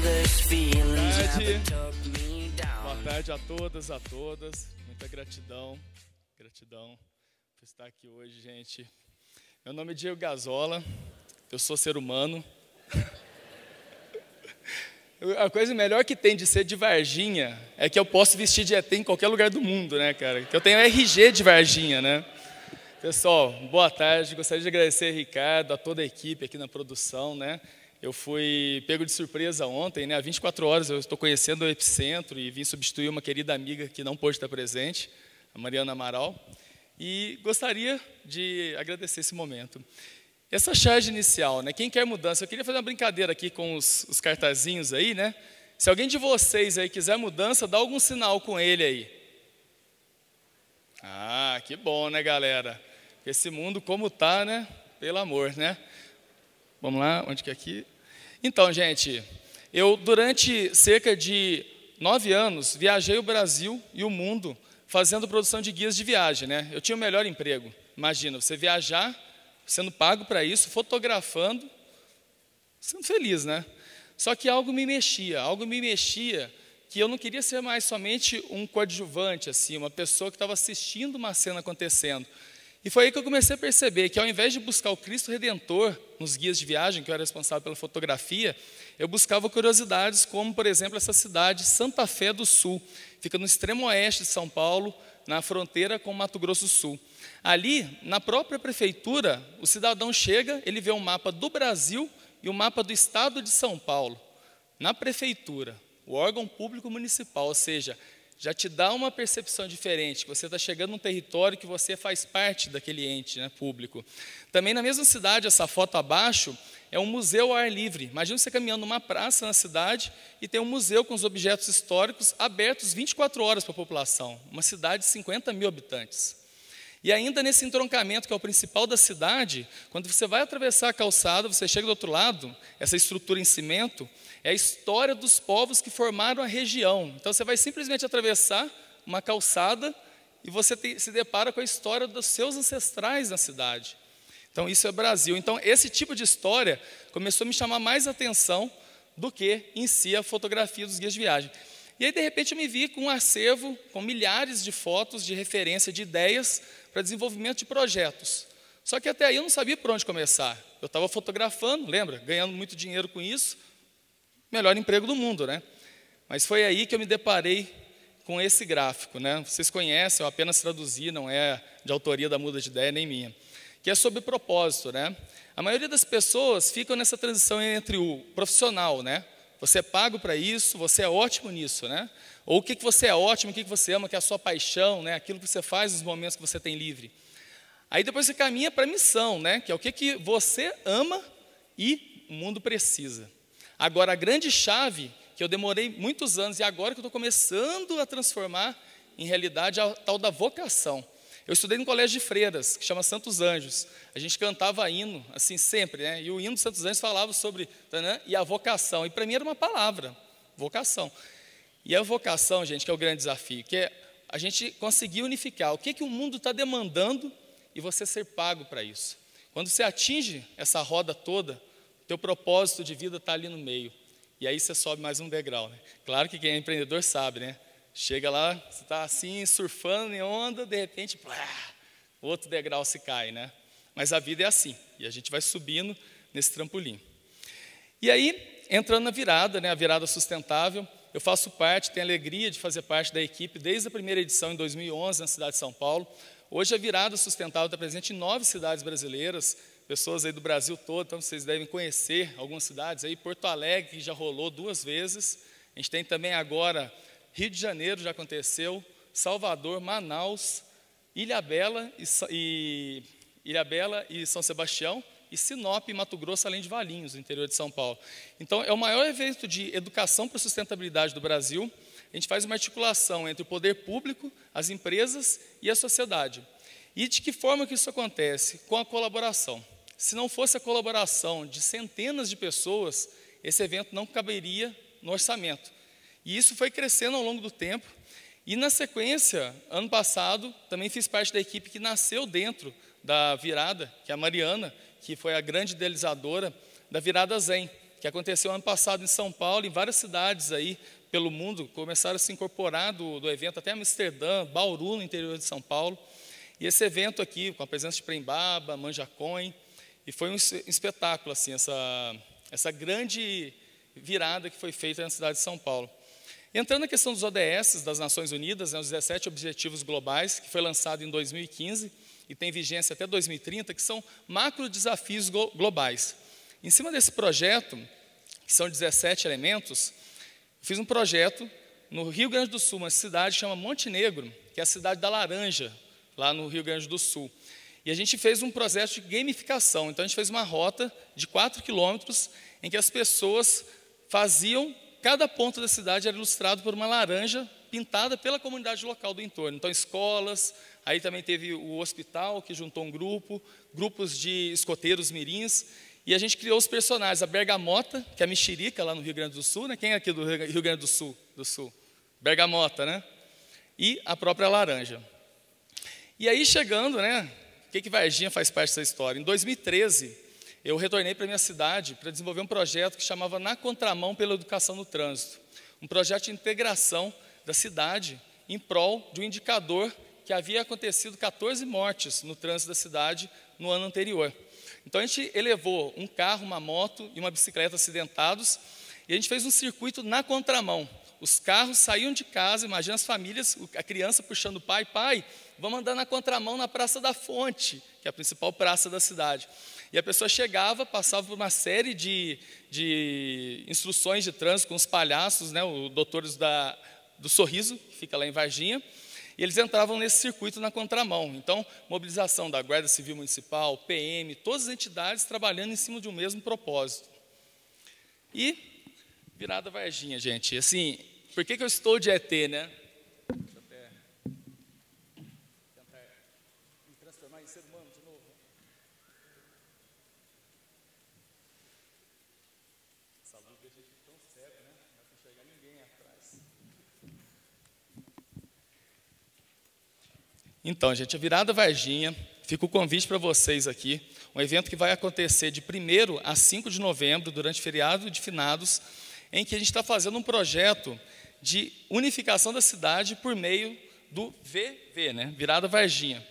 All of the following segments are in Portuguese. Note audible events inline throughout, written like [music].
Boa tarde. Boa tarde a todas, a todas. Muita gratidão, gratidão por estar aqui hoje, gente. Meu nome é Diego Gazola, eu sou ser humano. [laughs] A coisa melhor que tem de ser de Varginha é que eu posso vestir de ET em qualquer lugar do mundo, né, cara? Que eu tenho RG de Varginha, né? Pessoal, boa tarde. Gostaria de agradecer, Ricardo, a toda a equipe aqui na produção, né? Eu fui pego de surpresa ontem, né? Há 24 horas eu estou conhecendo o Epicentro e vim substituir uma querida amiga que não pôde estar presente, a Mariana Amaral. E gostaria de agradecer esse momento. Essa charge inicial, né? Quem quer mudança? Eu queria fazer uma brincadeira aqui com os, os cartazinhos aí, né? Se alguém de vocês aí quiser mudança, dá algum sinal com ele aí. Ah, que bom, né, galera? Esse mundo como tá, né? Pelo amor, né? Vamos lá, onde que é aqui? Então, gente, eu durante cerca de nove anos viajei o Brasil e o mundo fazendo produção de guias de viagem, né? Eu tinha o melhor emprego. Imagina, você viajar, sendo pago para isso, fotografando, sendo feliz, né? Só que algo me mexia, algo me mexia que eu não queria ser mais somente um coadjuvante, assim, uma pessoa que estava assistindo uma cena acontecendo. E foi aí que eu comecei a perceber que, ao invés de buscar o Cristo Redentor nos guias de viagem, que eu era responsável pela fotografia, eu buscava curiosidades como, por exemplo, essa cidade, Santa Fé do Sul, fica no extremo oeste de São Paulo, na fronteira com Mato Grosso do Sul. Ali, na própria prefeitura, o cidadão chega, ele vê um mapa do Brasil e um mapa do estado de São Paulo, na prefeitura, o órgão público municipal, ou seja, já te dá uma percepção diferente, que você está chegando num território que você faz parte daquele ente né, público. Também na mesma cidade, essa foto abaixo, é um museu ao ar livre. Imagina você caminhando numa praça na cidade e tem um museu com os objetos históricos abertos 24 horas para a população. Uma cidade de 50 mil habitantes. E ainda nesse entroncamento, que é o principal da cidade, quando você vai atravessar a calçada, você chega do outro lado, essa estrutura em cimento, é a história dos povos que formaram a região. Então você vai simplesmente atravessar uma calçada e você te, se depara com a história dos seus ancestrais na cidade. Então isso é Brasil. Então esse tipo de história começou a me chamar mais atenção do que em si a fotografia dos guias de viagem. E aí de repente eu me vi com um acervo com milhares de fotos de referência de ideias para desenvolvimento de projetos. Só que até aí eu não sabia por onde começar. Eu estava fotografando, lembra? Ganhando muito dinheiro com isso. Melhor emprego do mundo, né? Mas foi aí que eu me deparei com esse gráfico, né? Vocês conhecem, eu apenas traduzi, não é de autoria da Muda de Ideia nem minha. Que é sobre propósito, né? A maioria das pessoas ficam nessa transição entre o profissional, né? Você é pago para isso, você é ótimo nisso, né? Ou o que, que você é ótimo, o que, que você ama, que é a sua paixão, né? aquilo que você faz nos momentos que você tem livre. Aí depois você caminha para a missão, né? que é o que, que você ama e o mundo precisa. Agora, a grande chave, que eu demorei muitos anos e agora que eu estou começando a transformar em realidade, é a tal da vocação. Eu estudei num colégio de freiras, que chama Santos Anjos. A gente cantava hino, assim, sempre, né? E o hino dos Santos Anjos falava sobre, tá, né? e a vocação. E para mim era uma palavra, vocação. E a vocação, gente, que é o grande desafio, que é a gente conseguir unificar o que, que o mundo está demandando e você ser pago para isso. Quando você atinge essa roda toda, teu propósito de vida está ali no meio. E aí você sobe mais um degrau. Né? Claro que quem é empreendedor sabe, né? Chega lá, você está assim, surfando em onda, de repente, plá, outro degrau se cai, né? Mas a vida é assim, e a gente vai subindo nesse trampolim. E aí, entrando na virada, né, a virada sustentável, eu faço parte, tenho a alegria de fazer parte da equipe desde a primeira edição, em 2011, na cidade de São Paulo. Hoje, a virada sustentável está presente em nove cidades brasileiras, pessoas aí do Brasil todo, então vocês devem conhecer algumas cidades aí. Porto Alegre, que já rolou duas vezes. A gente tem também agora Rio de Janeiro já aconteceu, Salvador, Manaus, Ilhabela e, e, Ilhabela e São Sebastião, e Sinop, Mato Grosso, além de Valinhos, no interior de São Paulo. Então, é o maior evento de educação para sustentabilidade do Brasil. A gente faz uma articulação entre o poder público, as empresas e a sociedade. E de que forma que isso acontece? Com a colaboração. Se não fosse a colaboração de centenas de pessoas, esse evento não caberia no orçamento. E isso foi crescendo ao longo do tempo. E na sequência, ano passado, também fiz parte da equipe que nasceu dentro da virada, que é a Mariana, que foi a grande idealizadora da virada Zen, que aconteceu ano passado em São Paulo, em várias cidades aí pelo mundo, começaram a se incorporar do, do evento, até Amsterdã, Bauru, no interior de São Paulo. E esse evento aqui, com a presença de Prembaba, Manjacoin, e foi um espetáculo, assim, essa, essa grande virada que foi feita na cidade de São Paulo. Entrando na questão dos ODS, das Nações Unidas, né, os 17 Objetivos Globais, que foi lançado em 2015 e tem vigência até 2030, que são macro desafios globais. Em cima desse projeto, que são 17 elementos, fiz um projeto no Rio Grande do Sul, uma cidade chama Montenegro, que é a cidade da laranja, lá no Rio Grande do Sul. E a gente fez um processo de gamificação. Então, a gente fez uma rota de 4 quilômetros em que as pessoas faziam cada ponto da cidade era ilustrado por uma laranja pintada pela comunidade local do entorno. Então, escolas, aí também teve o hospital, que juntou um grupo, grupos de escoteiros mirins, e a gente criou os personagens. A Bergamota, que é a mexerica lá no Rio Grande do Sul, né? quem é aqui do Rio Grande do Sul? Do Sul? Bergamota, né? E a própria laranja. E aí, chegando, né? O que, que Varginha faz parte dessa história? Em 2013, eu retornei para minha cidade para desenvolver um projeto que chamava Na Contramão pela Educação no Trânsito, um projeto de integração da cidade em prol de um indicador que havia acontecido 14 mortes no trânsito da cidade no ano anterior. Então a gente elevou um carro, uma moto e uma bicicleta acidentados e a gente fez um circuito na contramão. Os carros saíam de casa, imagina as famílias, a criança puxando o pai, pai, vamos andar na contramão na Praça da Fonte, que é a principal praça da cidade. E a pessoa chegava, passava por uma série de, de instruções de trânsito com os palhaços, né, os doutores da, do sorriso, que fica lá em Varginha, e eles entravam nesse circuito na contramão. Então, mobilização da Guarda Civil Municipal, PM, todas as entidades trabalhando em cima de um mesmo propósito. E, virada Varginha, gente, assim, por que, que eu estou de ET, né? Deixa eu até tentar me transformar em ser humano de novo. percebe, né? Não ninguém atrás. Então, gente, a virada Varginha, fica o convite para vocês aqui. Um evento que vai acontecer de 1 a 5 de novembro, durante o feriado de finados, em que a gente está fazendo um projeto de unificação da cidade por meio do VV, né? Virada Varginha.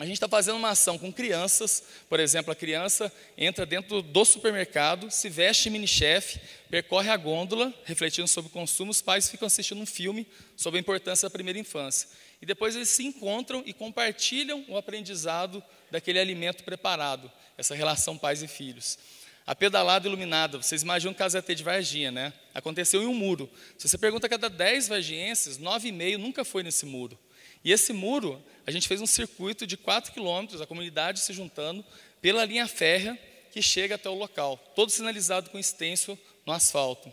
A gente está fazendo uma ação com crianças, por exemplo, a criança entra dentro do supermercado, se veste mini-chefe, percorre a gôndola, refletindo sobre o consumo, os pais ficam assistindo um filme sobre a importância da primeira infância. E depois eles se encontram e compartilham o aprendizado daquele alimento preparado, essa relação pais e filhos. A pedalada iluminada, vocês imaginam que casa de Varginha, né? Aconteceu em um muro. Se você pergunta a cada 10 vargienses, 9,5 nunca foi nesse muro. E esse muro, a gente fez um circuito de 4 quilômetros, a comunidade se juntando, pela linha férrea que chega até o local, todo sinalizado com extenso no asfalto.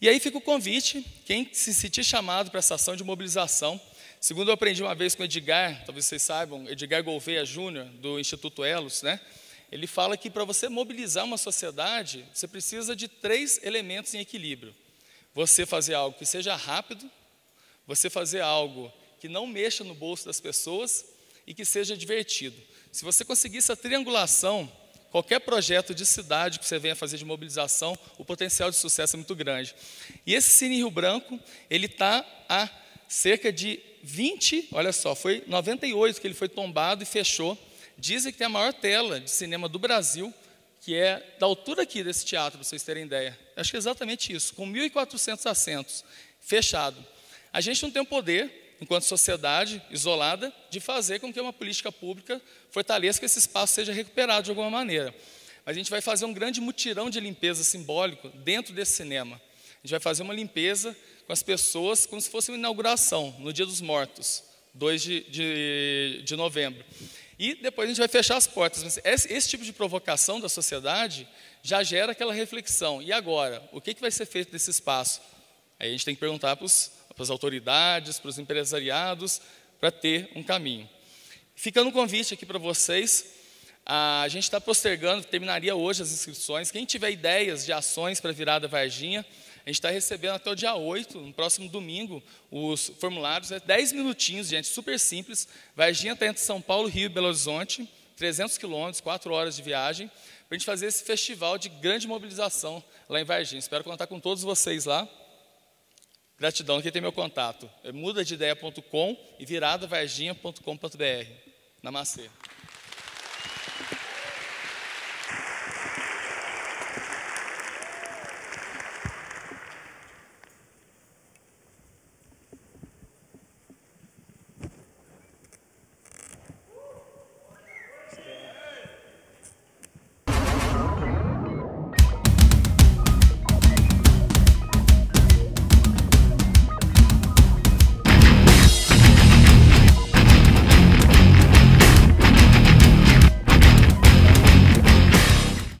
E aí fica o convite, quem se sentir chamado para essa ação de mobilização, segundo eu aprendi uma vez com o Edgar, talvez vocês saibam, Edgar Gouveia Júnior, do Instituto Elos, né? ele fala que para você mobilizar uma sociedade, você precisa de três elementos em equilíbrio. Você fazer algo que seja rápido, você fazer algo que não mexa no bolso das pessoas e que seja divertido. Se você conseguir essa triangulação, qualquer projeto de cidade que você venha fazer de mobilização, o potencial de sucesso é muito grande. E esse Cine Rio Branco, ele está a cerca de 20, olha só, foi 98 que ele foi tombado e fechou. Dizem que tem a maior tela de cinema do Brasil, que é da altura aqui desse teatro, para vocês terem ideia. Acho que é exatamente isso, com 1.400 assentos, fechado. A gente não tem o poder enquanto sociedade isolada, de fazer com que uma política pública fortaleça que esse espaço seja recuperado de alguma maneira. Mas a gente vai fazer um grande mutirão de limpeza simbólico dentro desse cinema. A gente vai fazer uma limpeza com as pessoas, como se fosse uma inauguração, no Dia dos Mortos, 2 de, de, de novembro. E depois a gente vai fechar as portas. Mas esse, esse, tipo de provocação da sociedade já gera aquela reflexão. E agora? O que, que vai ser feito desse espaço? Aí a gente tem que perguntar para os para as autoridades, para os empresariados, para ter um caminho. Ficando um convite aqui para vocês, a gente está postergando, terminaria hoje as inscrições. Quem tiver ideias de ações para virada Varginha, a gente está recebendo até o dia 8, no próximo domingo, os formulários. É 10 minutinhos, gente, super simples. Varginha está entre São Paulo, Rio e Belo Horizonte, 300 quilômetros, 4 horas de viagem, para a gente fazer esse festival de grande mobilização lá em Varginha. Espero contar com todos vocês lá. Gratidão, aqui tem meu contato. É mudadeideia.com e viradavarginha.com.br. Namastê.